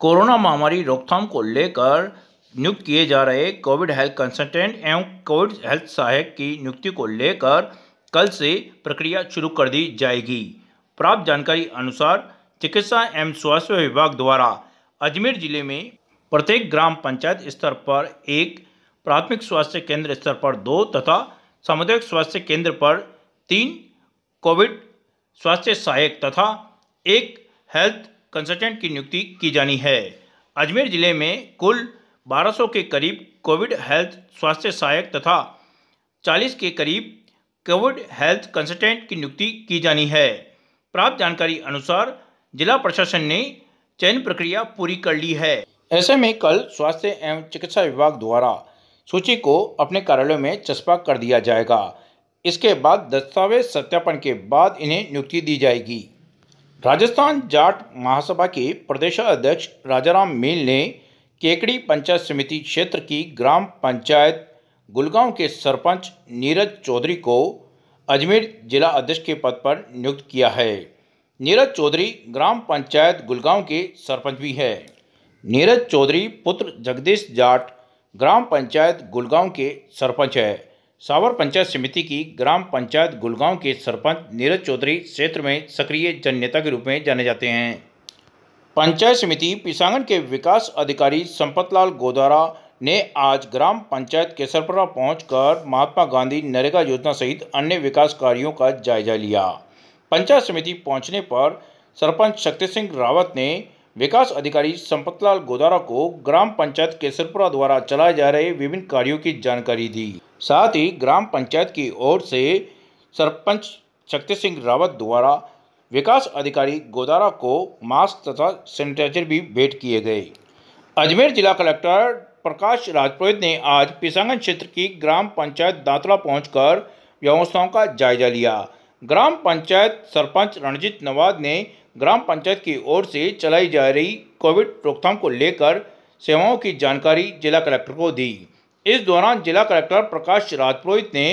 corona महामारी रोकथाम को लेकर नियुक्त किए जा रहे कोविड हेल्थ कंसल्टेंट एवं कोविड हेल्थ सहायक की नियुक्ति को लेकर कल से प्रक्रिया शुरू कर दी जाएगी प्राप्त जानकारी अनुसार चिकित्सा एवं स्वास्थ्य विभाग द्वारा अजमेर जिले में प्रत्येक ग्राम पंचायत स्तर पर एक प्राथमिक स्वास्थ्य केंद्र स्तर पर दो तथा सामुदायिक स्वास्थ्य केंद्र पर तीन कोविड स्वास्थ्य सहायक तथा एक हेल्थ कंसल्टेंट की नियुक्ति की जानी है अजमेर जिले में कुल 1200 के करीब कोविड हेल्थ स्वास्थ्य सहायक तथा 40 के करीब कोविड हेल्थ कंसल्टेंट की नियुक्ति की जानी है प्राप्त जानकारी अनुसार जिला प्रशासन ने चयन प्रक्रिया पूरी कर ली है ऐसे में कल स्वास्थ्य एवं चिकित्सा विभाग द्वारा सूची को अपने कार्यालय में चस्पा कर दिया जाएगा इसके बाद दस्तावेज सत्यापन के बाद इन्हें नियुक्ति दी जाएगी राजस्थान जाट महासभा के प्रदेशाध्यक्ष राजाराम मील ने केकड़ी पंचायत समिति क्षेत्र की ग्राम पंचायत गुलगांव के सरपंच नीरज चौधरी को अजमेर जिला अध्यक्ष के पद पर नियुक्त किया है नीरज चौधरी ग्राम पंचायत गुलगांव के सरपंच भी है नीरज चौधरी पुत्र जगदीश जाट ग्राम पंचायत गुलगांव के सरपंच है सावर पंचायत समिति की ग्राम पंचायत गुलगांव के सरपंच नीरज चौधरी क्षेत्र में सक्रिय जननेता के रूप में जाने जाते हैं पंचायत समिति पिसांगन के विकास अधिकारी संपतलाल गोदारा ने आज ग्राम पंचायत केसरपुरा पहुँच पहुंचकर महात्मा गांधी नरेगा योजना सहित अन्य विकास कार्यों का जायजा लिया पंचायत समिति पहुंचने पर सरपंच शक्ति सिंह रावत ने विकास अधिकारी संपतलाल गोदारा को ग्राम पंचायत केसरपुरा द्वारा चलाए जा रहे विभिन्न कार्यों की जानकारी दी साथ ही ग्राम पंचायत की ओर से सरपंच शक्ति सिंह रावत द्वारा विकास अधिकारी गोदारा को मास्क तथा सैनिटाइजर भी भेंट किए गए अजमेर जिला कलेक्टर प्रकाश राजपुरोहित ने आज पिसांगन क्षेत्र की ग्राम पंचायत दांतला पहुंचकर व्यवस्थाओं का जायजा लिया ग्राम पंचायत सरपंच रणजीत नवाद ने ग्राम पंचायत की ओर से चलाई जा रही कोविड रोकथाम को लेकर सेवाओं की जानकारी जिला कलेक्टर को दी इस दौरान जिला कलेक्टर प्रकाश राजपुरोहित ने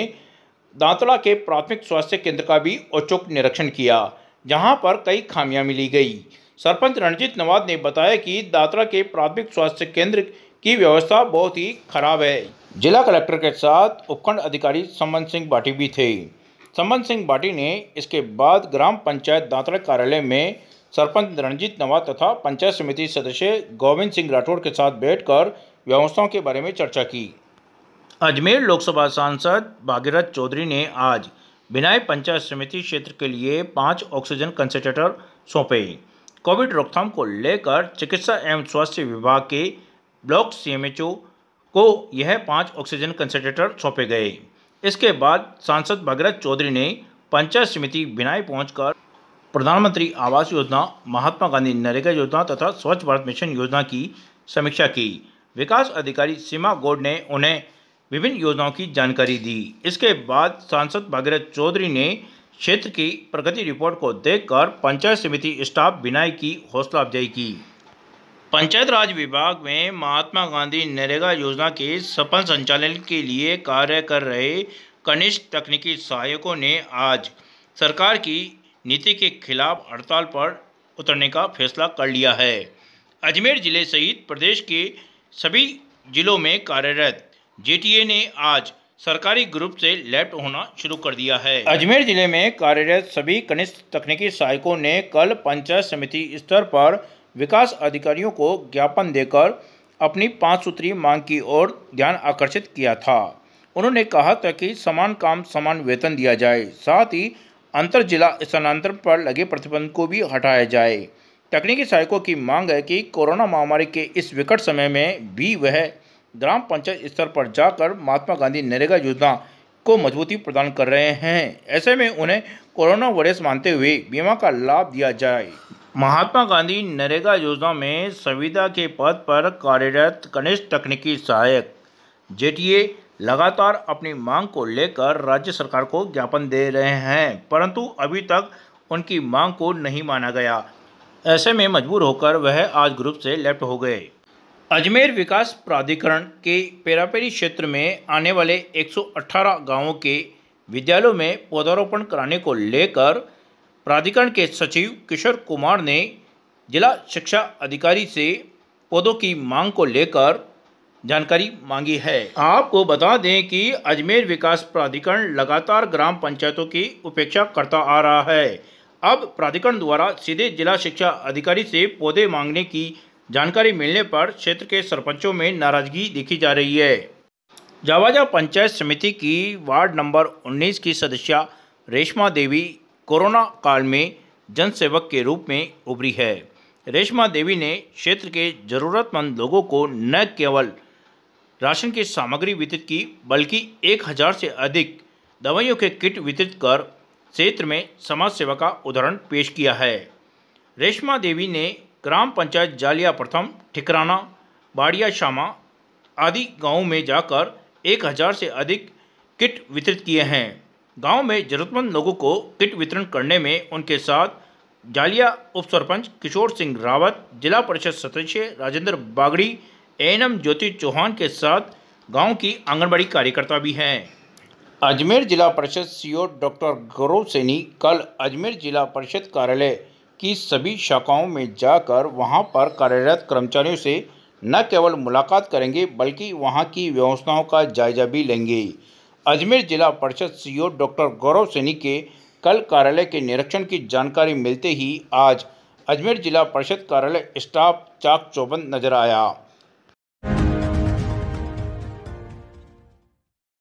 दांतला के प्राथमिक स्वास्थ्य केंद्र का भी औचक निरीक्षण किया जहां पर कई खामियां मिली गई सरपंच रणजीत नवाद ने बताया कि दांतला के प्राथमिक स्वास्थ्य केंद्र की व्यवस्था बहुत ही खराब है जिला कलेक्टर के साथ उपखंड अधिकारी सम्मन सिंह बाटी भी थे सम्मन सिंह बाटी ने इसके बाद ग्राम पंचायत दांतला कार्यालय में सरपंच रणजीत नवाद तथा पंचायत समिति सदस्य गोविंद सिंह राठौड़ के साथ बैठकर व्यवस्थाओं के बारे में चर्चा की अजमेर लोकसभा सांसद भागीरथ चौधरी ने आज भिनाई पंचायत समिति क्षेत्र के लिए पाँच ऑक्सीजन कंसेंट्रेटर सौंपे कोविड रोकथाम को लेकर चिकित्सा एवं स्वास्थ्य विभाग के ब्लॉक सीएमएचओ को यह पाँच ऑक्सीजन कंसेंट्रेटर सौंपे गए इसके बाद सांसद भागीरथ चौधरी ने पंचायत समिति भिनाई पहुंचकर प्रधानमंत्री आवास योजना महात्मा गांधी नरेगा योजना तथा स्वच्छ भारत मिशन योजना की समीक्षा की विकास अधिकारी सीमा गोड ने उन्हें विभिन्न योजनाओं की जानकारी दी इसके बाद सांसद भागीरथ चौधरी ने क्षेत्र की प्रगति रिपोर्ट को देखकर पंचायत समिति स्टाफ बिनाई की हौसला अफजाई की पंचायत राज विभाग में महात्मा गांधी नरेगा योजना के सफल संचालन के लिए कार्य कर रहे कनिष्ठ तकनीकी सहायकों ने आज सरकार की नीति के खिलाफ हड़ताल पर उतरने का फैसला कर लिया है अजमेर जिले सहित प्रदेश के सभी जिलों में कार्यरत जेटीए ने आज सरकारी ग्रुप से लेफ्ट होना शुरू कर दिया है अजमेर जिले में कार्यरत सभी कनिष्ठ तकनीकी सहायकों ने कल पंचायत समिति स्तर पर विकास अधिकारियों को ज्ञापन देकर अपनी पांच सूत्री मांग की ओर ध्यान आकर्षित किया था उन्होंने कहा था कि समान काम समान वेतन दिया जाए साथ ही अंतर जिला स्थानांतरण पर लगे प्रतिबंध को भी हटाया जाए तकनीकी सहायकों की मांग है कि कोरोना महामारी के इस विकट समय में भी वह ग्राम पंचायत स्तर पर जाकर महात्मा गांधी नरेगा योजना को मजबूती प्रदान कर रहे हैं ऐसे में उन्हें कोरोना वायरस मानते हुए बीमा का लाभ दिया जाए महात्मा गांधी नरेगा योजना में संविदा के पद पर कार्यरत कनिष्ठ तकनीकी सहायक जेटीए लगातार अपनी मांग को लेकर राज्य सरकार को ज्ञापन दे रहे हैं परंतु अभी तक उनकी मांग को नहीं माना गया ऐसे में मजबूर होकर वह आज ग्रुप से लेफ्ट हो गए अजमेर विकास प्राधिकरण के पेरापेरी क्षेत्र में आने वाले 118 गांवों के विद्यालयों में पौधारोपण कराने को लेकर प्राधिकरण के सचिव किशोर कुमार ने जिला शिक्षा अधिकारी से पौधों की मांग को लेकर जानकारी मांगी है आपको बता दें कि अजमेर विकास प्राधिकरण लगातार ग्राम पंचायतों की उपेक्षा करता आ रहा है अब प्राधिकरण द्वारा सीधे जिला शिक्षा अधिकारी से पौधे मांगने की जानकारी मिलने पर क्षेत्र के सरपंचों में नाराजगी देखी जा रही है जावाजा पंचायत समिति की वार्ड नंबर 19 की सदस्या रेशमा देवी कोरोना काल में जनसेवक के रूप में उभरी है रेशमा देवी ने क्षेत्र के ज़रूरतमंद लोगों को न केवल राशन की सामग्री वितरित की बल्कि एक हज़ार से अधिक दवाइयों के किट वितरित कर क्षेत्र में समाज सेवा का उदाहरण पेश किया है रेशमा देवी ने ग्राम पंचायत जालिया प्रथम ठिकराना बाड़िया शामा आदि गाँव में जाकर एक हज़ार से अधिक किट वितरित किए हैं गांव में ज़रूरतमंद लोगों को किट वितरण करने में उनके साथ जालिया उप सरपंच किशोर सिंह रावत जिला परिषद सदस्य राजेंद्र बागड़ी एनएम ज्योति चौहान के साथ गांव की आंगनबाड़ी कार्यकर्ता भी हैं अजमेर जिला परिषद सीओ डॉक्टर गौरव सैनी कल अजमेर जिला परिषद कार्यालय की सभी शाखाओं में जाकर वहां पर कार्यरत कर्मचारियों से न केवल मुलाकात करेंगे बल्कि वहां की व्यवस्थाओं का जायजा भी लेंगे अजमेर जिला परिषद सीओ डॉक्टर गौरव सैनी के कल कार्यालय के निरीक्षण की जानकारी मिलते ही आज अजमेर जिला परिषद कार्यालय स्टाफ चाक चौबंद नजर आया